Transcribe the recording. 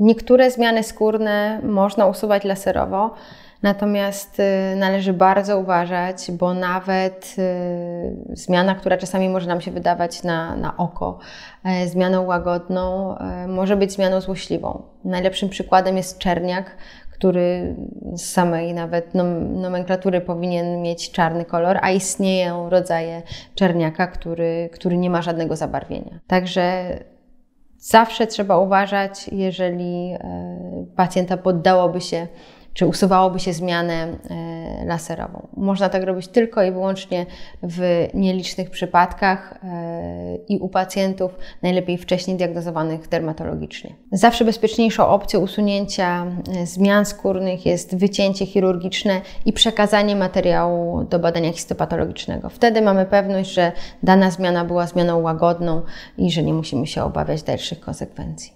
Niektóre zmiany skórne można usuwać laserowo, natomiast y, należy bardzo uważać, bo nawet y, zmiana, która czasami może nam się wydawać na, na oko, e, zmianą łagodną, e, może być zmianą złośliwą. Najlepszym przykładem jest czerniak, który z samej nawet nomenklatury powinien mieć czarny kolor, a istnieją rodzaje czerniaka, który, który nie ma żadnego zabarwienia. Także Zawsze trzeba uważać, jeżeli e, pacjenta poddałoby się czy usuwałoby się zmianę e, laserową. Można tak robić tylko i wyłącznie w nielicznych przypadkach e, i u pacjentów najlepiej wcześniej diagnozowanych dermatologicznie. Zawsze bezpieczniejszą opcją usunięcia e, zmian skórnych jest wycięcie chirurgiczne i przekazanie materiału do badania histopatologicznego. Wtedy mamy pewność, że dana zmiana była zmianą łagodną i że nie musimy się obawiać dalszych konsekwencji.